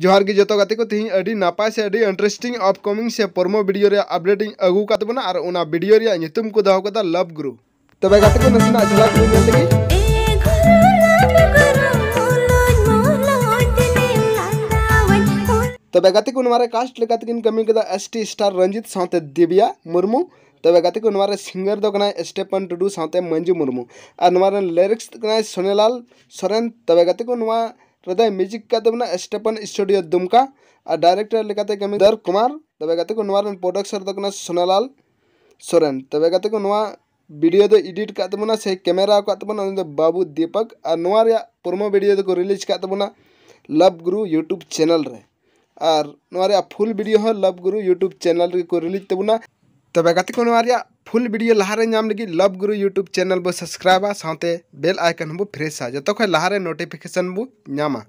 जोहार की जो गति को तीन अभी नपाय से इंटरेस्टिंग अपकमिंग से प्रोमो भिडियो अपडेटिंग अगुकना और भिडियो को दौक लव गुरु तब गति को तब गति कास्ट तो लेकिन कमी एस टी स्टार रंजित साथ दिव्या मुर्मू तब तो गति सिंगर तो स्टेपन टुडू साथ मंजू मुर्मू और लिरिक्स सोनेलाल सोरेन तब तो गति रदाय तो म्यूजिक का तब तो स्टेपन स्टूडियो दुमका और डायरेक्टर लिखा थे कमी दर कुमार तब एक तक नुवार ने प्रोडक्शन तक तो ना सोनालाल सोरेन तब एक तक नुवा वीडियो तो एडिट का तब ना से कैमरा का तब उनके बाबू दीपक और नुवार या पुरमो वीडियो को रिलीज का तब लव गुरु यूट्यूब चैनल रहे और नुवार या फुल वीडियो है लव गुरु यूट्यूब चैनल को रिलीज तब तबे तब एक तक या फुल भिडियो लहारे नाम लगी लव गुरु यूट्यूब चैनल बो सब्सक्राइबा साथे बेल आइकन बो फ्रेस जो तो लहारे नोटिफिकेशन बो नामा